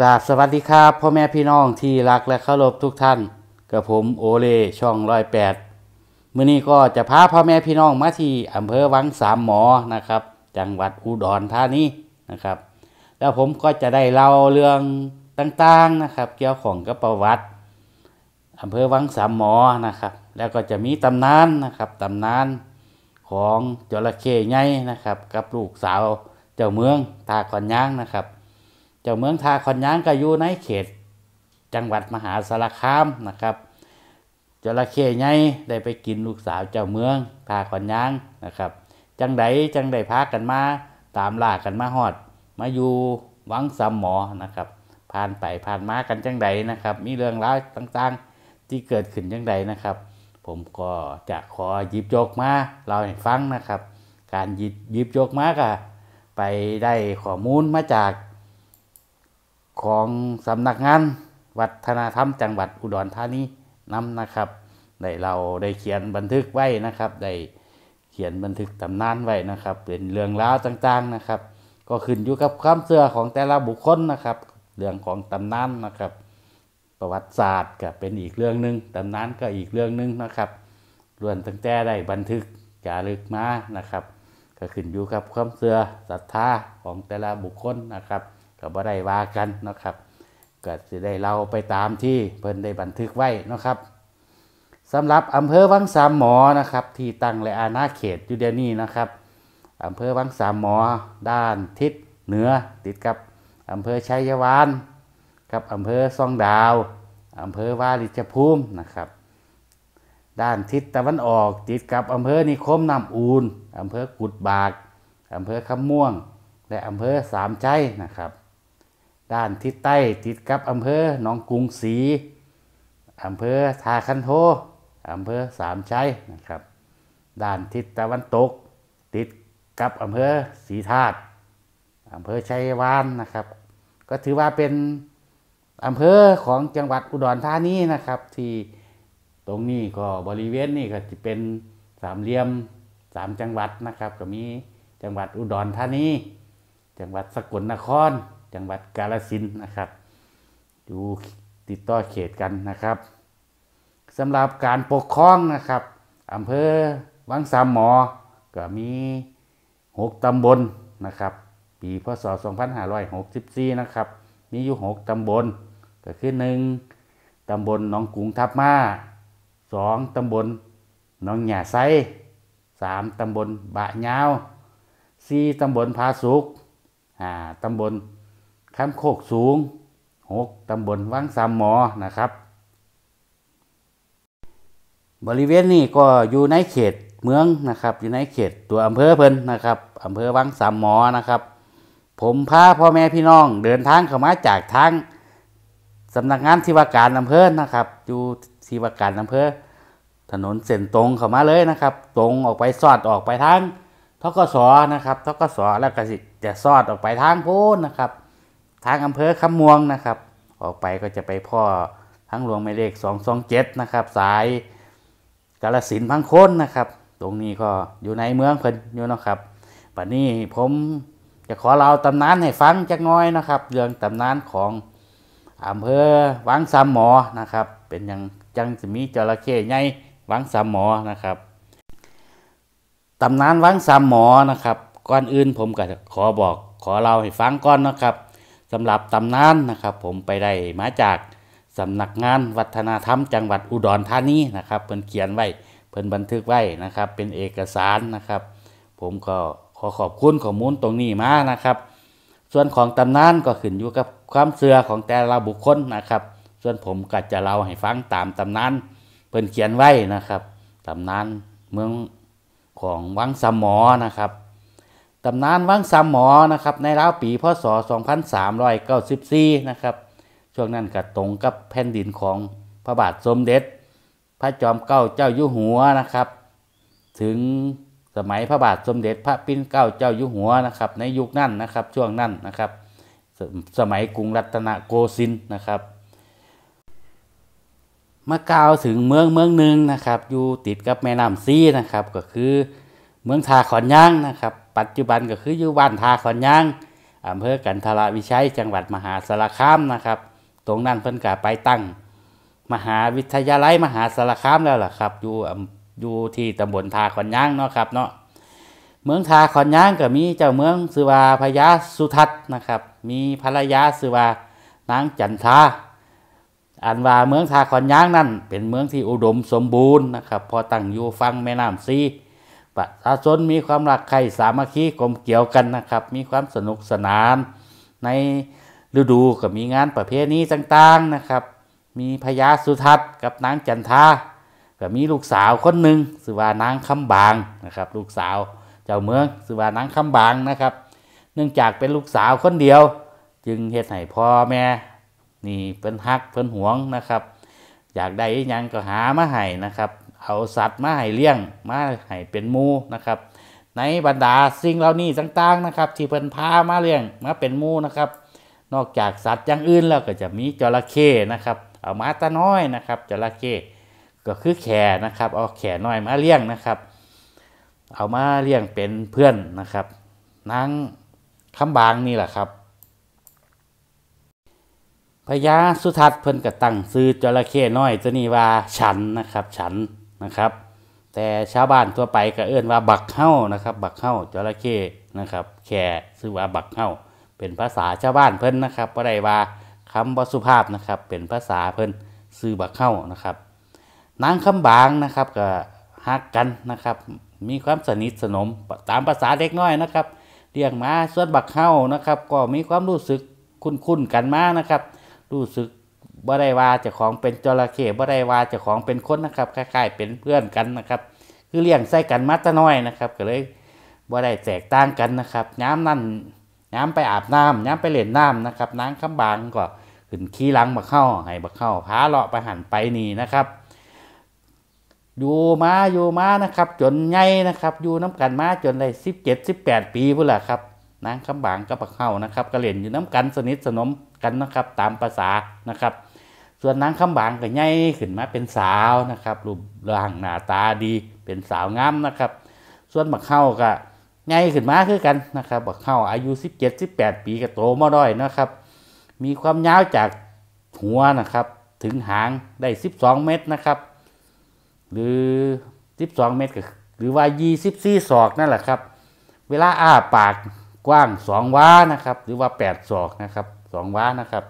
กราบสวัสดีครับพ่อแม่พี่น้องที่รักและเคารพทุกท่านกับผมโอเลช่องร้อยแปดมื่อนี้ก็จะพาพ่อแม่พี่น้องมาที่อำเภอวังสามหมอนะครับ จังหวัดอุดรธานีนะครับ แล้วผมก็จะได้เล่าเรื่องต่างๆนะครับเกี่ยวของกับประวัติอำเภอวังสามหมอนะครับ แล้วก็จะมีตำนานนะครับตำนานของจระเข้ญ่นะครับ กับ ลูกสาวเจ้าเมืองตาขอนย่างนะครับเจ้าเมืองทาคอนยางก็อยู่ในเขต จังหวัดมหาสารคามนะครับจระเข้ไงได้ไปกินลูกสาวเจ้าเมืองทาคอนยางนะครับจังไดจังไดพากันมาตามล่ากันมาหอด มาอยู่วังสามหมอนะครับ ผ่านไปผ่านมากันจังไดนะครับ มีเรื่องราวต่างๆที่เกิดขึ้นจังไดนะครับ ผมก็จะขอยิบยกมาเราให้ฟังนะครับ การยิบยิบยกมากะไปได้ข้อมูลมาจากของสำนักงานวัฒนธรรมจังหวัดอุดรธานีนำนะครับได้เราได้เขียนบันทึกไว้นะครับได้เขียนบันทึกตำนานไว้นะครับ เป็นเรื่องราวต่างๆนะครับ ก็ขึ้นอยู่กับความเชื่อของแต่ละบุคคลนะครับ เรื่องของตำนานนะครับ ประวัติศาสตร์ก็เป็นอีกเรื่องหนึ่งตำนานก็อีกเรื่องหนึ่งนะครับล้วนตั้งแต่ได้บันทึกจารึกมานะครับ ก็ขึ้นอยู่กับความเชื่อศรัทธาของแต่ละบุคคลนะครับก็บ่ได้ว่ากันนะครับก็จะได้เราไปตามที่เพิ่นได้บันทึกไว้นะครับสำหรับอำเภอวังสามหมอนะครับ ที่ตั้งและอาณาเขตอยู่เดียวนี้นะครับอำเภอวังสามหมอ ด้านทิศเหนือ ติดกับอำเภอชัยวานกับอำเภอซองดาวอำเภอวาลิจภูมินะครับ ด้านทิศตะวันออก ติดกับอำเภอนิคมน้ำอูนอำเภอกุดบากอำเภอคำม่วง และอำเภอสามใจนะครับด้านทิศใต้ติดกับอำเภอหนองกรุงศรีอำเภอทาคันโทอำเภอสามชัยนะครับ ด้านทิศตะวันตกติดกับอำเภอศรีธาตุอำเภอชัยวานนะครับ ก็ถือว่าเป็นอำเภอของจังหวัดอุดรธานีนะครับ ที่ตรงนี้ก็บริเวณนี้ก็จะเป็นสามเหลี่ยมสามจังหวัดนะครับ ก็มีจังหวัดอุดรธานี จังหวัดสกลนครจังหวัดกาลสินนะครับอยู่ติดต่อเขตกันนะครับสำหรับการปกครองนะครับอำเภอวังสามหมอ ก็มี 6ตำบลนะครับ ปีพศ 2564 นะครับ มีอยู่ 6ตำบลก็คือ 1ตำบลหนองกุงทับมา 2ตำบลหนองหย่าไซ3ตำบลบะยาว 4ตำบลพาสุก5ตำบลแคมโคกสูง 6 ตำบลวังสามหมอ นะครับ บริเวณนี้ก็อยู่ในเขตเมืองนะครับ อยู่ในเขตตัวอำเภอเพิ่นนะครับอำเภอวังสามหมอ นะครับ ผมพาพ่อแม่พี่น้องเดินทางเข้ามาจากทางสำนักงานที่ว่าการอำเภอ นะครับ อยู่ที่ว่าการอำเภอ ถนนเส้นตรงเข้ามาเลยนะครับ ตรงออกไปสอดออกไปทางทกศนะครับ ทกศแล้วก็จะสอดออกไปทางโพ้นนะครับทางอำเภอคำม่วงนะครับ ออกไปก็จะไปพ่อทั้งหลวงหมายเลข227นะครับ สายกาลสินพังค้นนะครับ ตรงนี้ก็อยู่ในเมืองเพิ่นอยู่นะครับปัจนี้ผมจะขอเล่าตำนานให้ฟังจักน้อยนะครับเรื่องตำนานของอำเภอวังสามหมอนะครับ เป็นอย่างจังสมีจระเข้ใหญ่วังสามหมอนะครับตำนานวังสามหมอนะครับ ก่อนอื่นผมก็ขอบอก ขอเล่าให้ฟังก่อนนะครับสำหรับตำนานนะครับ ผมไปได้มาจากสำนักงานวัฒนธรรมจังหวัดอุดรธานีนะครับเพิ่นเขียนไว้ เพิ่นบันทึกไว้นะครับ เป็นเอกสารนะครับ ผมก็ขอขอบคุณข้อมูลตรงนี้มานะครับ ส่วนของตำนานก็ขึ้นอยู่กับความเชื่อของแต่ละบุคคลนะครับ ส่วนผมก็จะเล่าให้ฟังตามตำนาน เพิ่นเขียนไว้นะครับตำนานเมืองของวังสมอนะครับตำนานวังสามหมอ นะครับ ในราวปี พศ 2394 นะครับ ช่วงนั้นก็ตรงกับแผ่นดินของพระบาทสมเด็จ พระจอมเกล้าเจ้าอยู่หัวนะครับ ถึงสมัยพระบาทสมเด็จพระปิ่นเกล้าเจ้าอยู่หัวนะครับ ในยุคนั้นนะครับ ช่วงนั้นนะครับ สมัยกรุงรัตนโกสินทร์นะครับ มากล่าวถึงเมืองเมืองหนึ่งนะครับ อยู่ติดกับแม่น้ำซีนะครับ ก็คือเมืองทาขอนย่างนะครับ ปัจจุบันก็คืออยู่บ้านทาขอนย่างอำเภอกันทระวิชัยจังหวัดมหาสารคามนะครับ ตรงนั้นเพิ่นกาไปตั้ง มหาวิทยาลัยมหาสารคามแล้วล่ะครับ อยู่อยู่ที่ตำบลทาขอนย่างเนาะครับเนาะเมืองทาขอนย่างก็มีเจ้าเมืองสุวาพญาสุทัศนะครับ มีภรรยาสุวานางจันทาอันว่าเมืองทาขอนย่างนั่นเป็นเมืองที่อุดมสมบูรณ์นะครับ พอตั้งอยู่ฟังแม่น้ำซีประชาชนมีความรักใคร่สามัคคีกลมเกี่ยวกันนะครับ มีความสนุกสนานในฤดูก็มีงานประเพณีต่าง ๆนะครับ มีพญาสุทัศน์กับนางจันทาก็มีลูกสาวคนหนึ่งสือว่านางคำบางนะครับ ลูกสาวเจ้าเมืองสือว่านางคำบางนะครับ เนื่องจากเป็นลูกสาวคนเดียวจึงเหตุให้พ่อแม่ นี่เป็นฮักเพิ่นหวงนะครับอยากได้ยังก็หามาให้นะครับเอาสัตว์มาให้เลี้ยงมาให้เป็นมูนะครับ ในบรรดาสิ่งเหล่านี้ต่างๆนะครับ ที่เพิ่นพามาเลี้ยงมาเป็นมูนะครับ นอกจากสัตว์อย่างอื่นแล้วก็จะมีจระเข้นะครับ เอามาตาน้อยนะครับจระเข้ก็คือแขนะครับ เอาแขน้อยมาเลี้ยงนะครับ เอามาเลี้ยงเป็นเพื่อนนะครับนางคำบางนี่แหละครับพญาสุทัศน์เพิ่นก็ตั้งซื้อจระเข้น้อยตัวนี้ว่าฉันนะครับ ฉันนะครับแต่ชาวบ้านทั่วไปก็เอื้อนว่าบักเข้านะครับ บักเข้าจระเข้นะครับแค่ซื้อว่าบักเข้าเป็นภาษาชาวบ้านเพิ่นนะครับก็ได้ว่าคำว่สุภาพนะครับเป็นภาษาเพิ่นซื้อบักเข้านะครับนางคำบางนะครับก็ฮักกันนะครับ มีความสนิทสนมตามภาษาเด็กน้อยนะครับเรียกมาส่วนบักเข้านะครับ ก็มีความรู้สึกคุ้นๆกันมากนะครับ รู้สึกบ่ได้ว่าเจ้าของเป็นจระเข้บ่ได้ว่าเจ้าของเป็นคนนะครับคล้ายๆ เป็นเพื่อนกันนะครับ คือเลี้ยงใส่กันมาตะน้อยนะครับ ก็เลยบ่ได้แตกต่างกันนะครับย้ำนั่นย้ำไปอาบน้ำย้ำไปเล่นน้ำนะครับน้งคาบางก็ขึ้นขี้ลังบักเข้าให้บักเข้าพาเลาะไปหันไปนี่นะครับ อยู่มาอยู่มานะครับจนไงนะครับ อยู่น้ำกันมาจนได้สิบเจ็ดสิบแปดปี พุ่นละครับนางคำบางกับบักเข้านะครับ ก็เล่นอยู่น้ำกันสนิทสนมกันนะครับตามภาษานะครับส่วนนางคำบางก็ใหญ่ขึ้นมาเป็นสาวนะครับรูปร่างหน้าตาดีเป็นสาวงามนะครับ ส่วนบักเข้าก็ใหญ่ขึ้นมาคือกันนะครับบักเข้าอายุ 17 18 ปีก็โตมาด้อยนะครับ มีความยาวจากหัวนะครับ ถึงหางได้ 12 เมตรนะครับ หรือ 12 เมตรกหรือว่า 24 ศอกนั่นแหละครับ เวลาอ้าปากกว้าง 2 ว้านะครับ หรือว่า 8 ศอกนะครับ 2 ว้านะครับ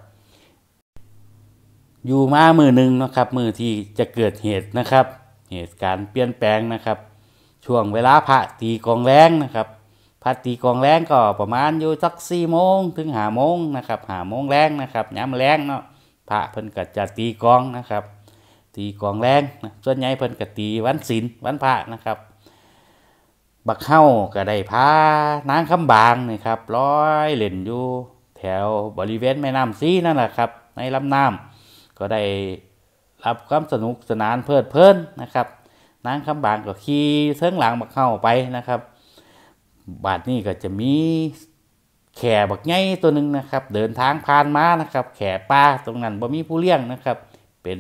อยู่มามือหนึ่งนะครับ มือที่จะเกิดเหตุนะครับ เหตุการณ์เปลี่ยนแปลงนะครับ ช่วงเวลาพระตีกองแรงนะครับพระตีกองแรงก็ประมาณอยู่สักสี่โมงถึงหาโมงนะครับหาโมงแรงนะครับย้ำแรงเนาะพระเพิ่นก็จะตีกองนะครับ ตีกองแรงส่วนใหญ่เพิ่นก็ตีวันศีลวันพระนะครับ บักเข้าก็ได้พานางคำบางนะครับร้อยเหล่นอยู่แถวบริเวณแม่น้ำซีนั่นแหละครับในลำน้ำก็ได้รับความสนุกสนานเพลิดเพลินนะครับนางคำบางก็ขี่เสิ้หลังมาเข้าไปนะครับ บาดนี้ก็จะมีแข่บักไงตัวหนึ่งนะครับ เดินทางผ่านมานะครับ แข่ปลาตรงนั้นบ่มีผู้เลี้ยงนะครับ เป็น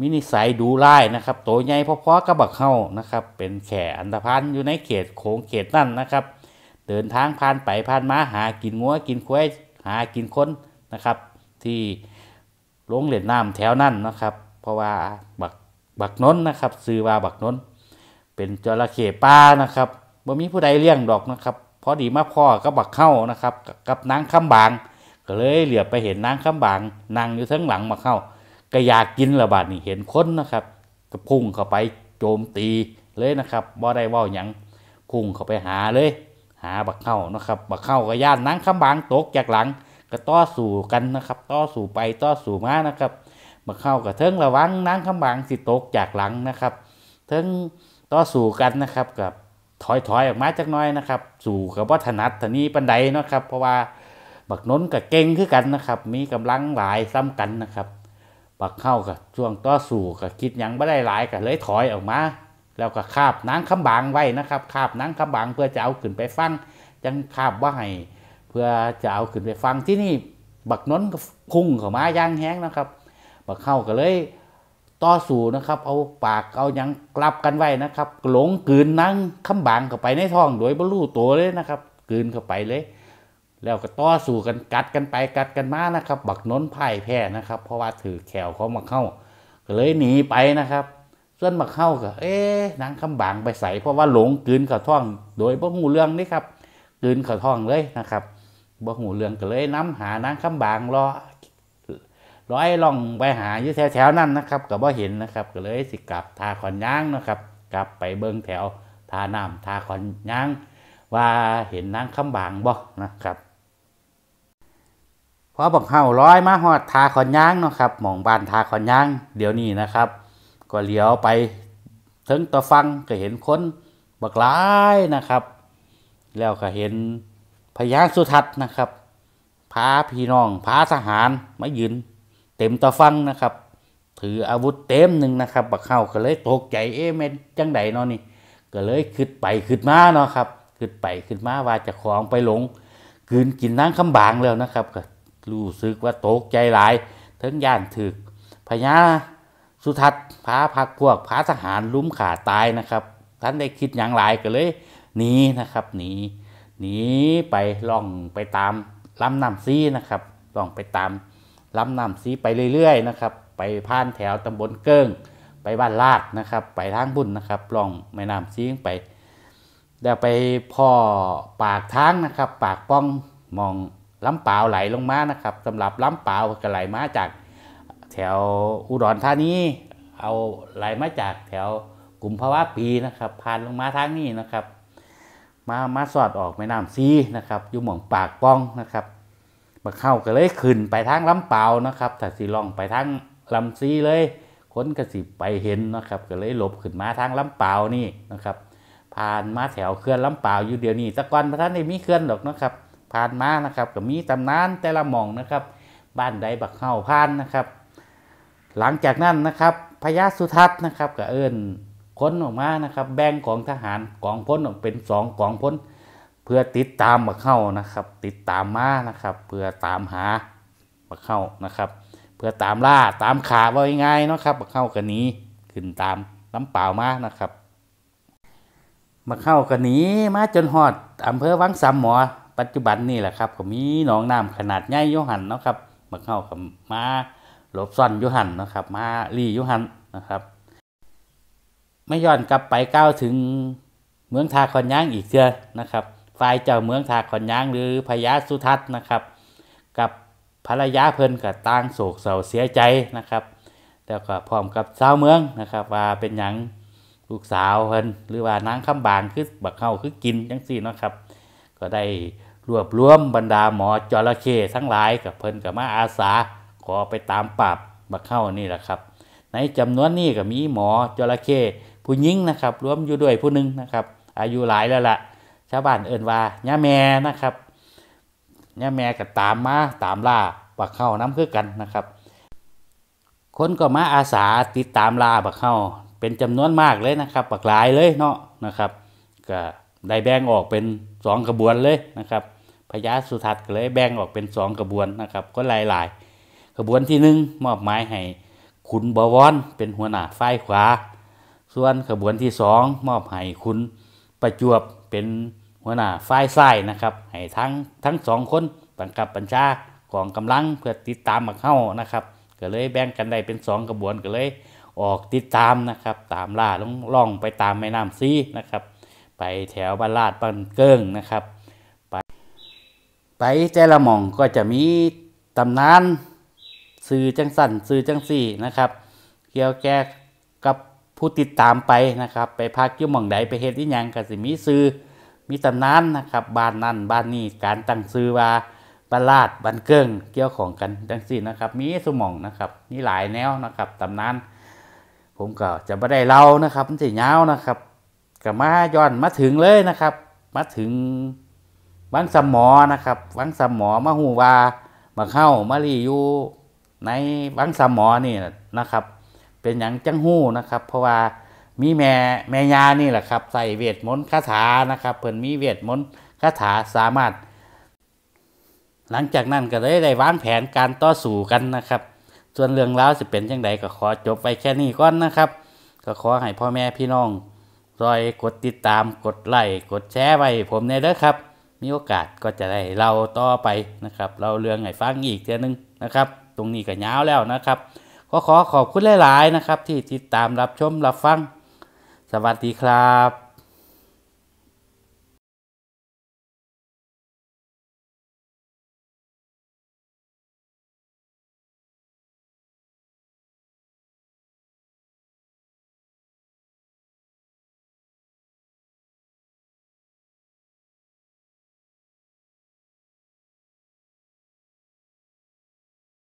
มินิไซดูไล่นะครับตัวใหญ่พอๆกับบักเข้านะครับ เป็นแข่อันธพันอยู่ในเขตโขงเขตนั่นนะครับ เดินทางผ่านไปผ่านมาหากินงัว กินควายหากินคนนะครับที่ลงเล่นน้ำแถวนั่นนะครับ เพราะว่าบักบักน้นนะครับซื้อว่าบักน้นเป็นจระเข้ปลานะครับบ่ มีผู้ใดเลี้ยงดอกนะครับพอดีมาพ่อก็บักเข้านะครับกับนางคำบาง ก็เลยเหลือไปเห็นนางคำบางนางอยู่ทั้งหลังมาเข้าก็อยากกินระบาดนี่เห็นคนนะครับก็พุ่งเข้าไปโจมตีเลยนะครับบ่ได้ว่าหยังพุ่งเข้าไปหาเลย หาบักเข้านะครับบักเข้าก็ย่านนางคำบางตกจากหลังก็ต่อสู่กันนะครับ ต่อสู่ไปต่อสู่มา นะครับมาเข้ากับเทิงระวังนั่งคมบางสิตกจากหลังนะครับ เทิงต่อสู่กันนะครับกับถอยถอยออกมาจากน้อยนะครับ สู่กับวัฒนัดทนี้ปันไดนะครับ เพราะว่าบักน้นกับเก่งคือกันนะครับ มีกำลังหลายซ้ำกันนะครับ บักเข้ากับช่วงต่อสู่กับคิดยังไม่ได้หลายกับเลยถอยออกมา แล้วก็คาบนางคำบางไว้นะครับ คาบนางคำบางเพื่อจะเอาขึ้นไปฟังจังคาบว่าใหพื่อจะเอาขึ้นไปฟังที่นี่บักน้นก็พุ่งเข้ามาย่างแห้งนะครับ บักเข้าก็เลยต่อสู่นะครับ เอาปากเอายังกลับกันไว้นะครับ หลงกืนนั่งคำบางเข้าไปในท้อง โดยบรรลุตัวเลยนะครับ กืนเข้าไปเลย แล้วก็ต่อสู่กันกัดกันไปกัดกันมานะครับ บักน้นพ่ายแพ้นะครับ เพราะว่าถือแขวเขามาเข้าก็เลยหนีไปนะครับ ส่วนบักเข้าก็เอ๊ะนางคำบางไปใส่เพราะว่าหลงกืนเข้าท้อง โดยบรลูเรื่องนี่ครับ กืนเข้าท้องเลยนะครับบ่หูเรื่องก็เลยน้ำหานางคำบางรอร้อยล่องไปหาอยู่แถวๆนั่นนะครับ ก็บ่เห็นนะครับ ก็เลยสิกลับทาขอนย่างนะครับ กลับไปเบิ่งแถวทาน้ำทาขอนย่างว่าเห็นนางคำบางบ่นะครับพอบอกเฮาร้อยมาหอดทาขอนย่างนะครับ หมองบ้านทาขอนย่างเดี๋ยวนี้นะครับ ก็เลี้ยวไปถึงตะฟังก็เห็นคนบักหลายนะครับ แล้วก็เห็นพยานสุทัศน์นะครับพาพี่น้องพาทหารมายืนเต็มตะฟังนะครับ ถืออาวุธเต็มหนึ่งนะครับบักเข้าก็เลยตกใจ เอ๊ะเม่นจังไดเนาะนี่ ก็เลยขึ้นไปขึ้นมาเนาะครับขึ้นไปขึ้นมาว่าจะของไปหลง กืนกินนั่งคำบางแล้วนะครับ ก็รู้สึกว่าตกใจหลายทั้งย่านถึก พญาสุทัศน์พาพักพวก พาทหารลุ้มขาตายนะครับท่านได้คิดอย่างไรก็เลยหนีนะครับหนีหนีไปล่องไปตามลำน้ำซีนะครับล่องไปตามลำน้ำซีไปเรื่อยๆนะครับ ไปผ่านแถวตำบลเกิ้ง ไปบ้านลาดนะครับ ไปทางบุญนะครับล่องแม่น้ำซีไปเดี๋ยวไปพ่อปากทางนะครับ ปากป้องมองลำเปล่าไหลลงมานะครับสำหรับลำเปล่าก็ไหลมาจาก แถวอุดรธานีเอาไหลมาจากแถวกลุ่มภาวะปีนะครับผ่านลงมาทางนี้นะครับมามาสอดออกแม่น้ำซีนะครับอยู่หม่องปากป้องนะครับมาเข้าก็เลยขึ้นไปทางลำเปล่านะครับถ้าสีล่องไปทางลำซีเลยคนก็สิไปเห็นนะครับ ก็เลยหลบขึ้นมาทางลำเปล่านี่นะครับ ผ่านมาแถวเขื่อนลำเปล่าอยู่เดียวนี้ตะกอนพระท่านได้มีเขื่อนหรอกนะครับ ผ่านมานะครับ ก็มีตำนานแต่ละหม่องนะครับ บ้านใดบักเข้าผ่านนะครับ หลังจากนั้นนะครับพญาสุทัศน์นะครับก็เอิ้นค้นออกมานะครับ แบ่งของทหารกองพ้นออกเป็นสองกองพ้นเพื่อติดตามมาเข้านะครับ ติดตามมานะครับ เพื่อตามหามาเข้านะครับ เพื่อตามล่าตามขาว่าง่ายๆนะครับมาเข้ากันนี้ขึ้นตามลำเปล่ามานะครับมาเข้ากันนี้มาจนหอดอำเภอวังสามหมอปัจจุบันนี่แหละครับก็มีหนองน้ำขนาดใหญ่ยุหันนะครับมาเข้ากับมาหลบซ่อนยุหันนะครับ มาลียุหันนะครับไม่ย้อนกลับไปก้าวถึงเมืองทาคอนย่างอีกเชือนะครับฝ่ายเจ้าเมืองทาคอนย่างหรือพญาสุทัศน์นะครับ กับภรรยาเพิ่นกับตางโศกเศร้าเสียใจนะครับแล้วก็พร้อมกับสาวเมืองนะครับ ว่าเป็นหยังลูกสาวเพิ่นหรือว่านางคาบางคือบักเข้าคือกินจังซี่นะครับก็ได้รวบรวมบรรดาหมอจระเข้ทั้งหลายกับเพิ่นกับมาอาสาขอไปตามปราบบักเข้านี่แหละครับ ในจำนวนนี้ก็มีหมอจระเข้ผู้หญิงนะครับรวมอยู่ด้วยผู้หนึ่งนะครับ อายุหลายแล้วละ่ะชาวบ้านเอิ้นว่าย่าแม่นะครับย่าแม่ก็ตามมาตามล่าบักเข้าน้ำคือกันนะครับ คนก็มาอาสาติดตามล่าบักเข้าเป็นจำนวนมากเลยนะครับบักหลายเลยเนาะนะครับก็ได้แบ่งออกเป็นสองขบวนเลยนะครับพญาสุทัศน์ก็เลยแบ่งออกเป็นสองขบวนนะครับก็หลายหลายขบวนที่หนึ่งมอบหมายให้ขุนบวรเป็นหัวหน้าฝ่ายขวาส่วนขบวนที่สองมอบให้คุณประจวบเป็นหัวหน้าฝ่ายซ้ายนะครับให้ทั้งทั้งสองคนบังคับบัญชาของกำลังเพื่อติดตามมาเข้านะครับก็เลยแบ่งกันได้เป็นสองขบวนก็เลยออกติดตามนะครับตามล่าล่องไปตามแม่น้ำซีนะครับ ไปแถวบ้านลาดบ้านเกิ้งนะครับไปไปแต่ละหม่องก็จะมีตำนานสื่อจังสันสื่อจังสี่ นะครับ เกี่ยวแก่กับผู้ติดตามไปนะครับ ไปพักยุ่มองใดไปเฮ็ดที่ยังกสิมีซื้อ มีตำนานนะครับบ้านนั่นบ้านนี้การตั้งซื้อว่าบรรลาดบันเกิงเกี่ยวของกันดังสิ่นะครับมีสมองนะครับมีหลายแนวนะครับตำนานผมก็จะไม่ได้เล่านะครับ มันจะยาวนะครับ ก็มาย้อนมาถึงเลยนะครับมาถึงวังสมอนะครับวังสมอมาหูวามาเข้ามารีอยู่ในวังสมอนี่นะครับเป็นอย่างจังหู้นะครับ เพราะว่ามีแม่แม่ยานี่แหละครับ ใส่เวทมนต์คาถานะครับ เพิ่นมีเวทมนต์คาถาสามารถ หลังจากนั้นก็ได้ได้วางแผนการต่อสู้กันนะครับ ส่วนเรื่องราวสิเป็นยังไงก็ขอจบไปแค่นี้ก่อนนะครับ ก็ขอให้พ่อแม่พี่น้องรอยกดติดตามกดไลค์กดแชร์ไว้ผมในเด้อครับมีโอกาสก็จะได้เราต่อไปนะครับเราเรื่องให้ฟังอีกเทานึงนะครับ ตรงนี้ก็ยาวแล้วนะครับก็ขอขอบคุณหลาย ๆ นะครับ ที่ติดตามรับชมรับฟัง สวัสดีครับ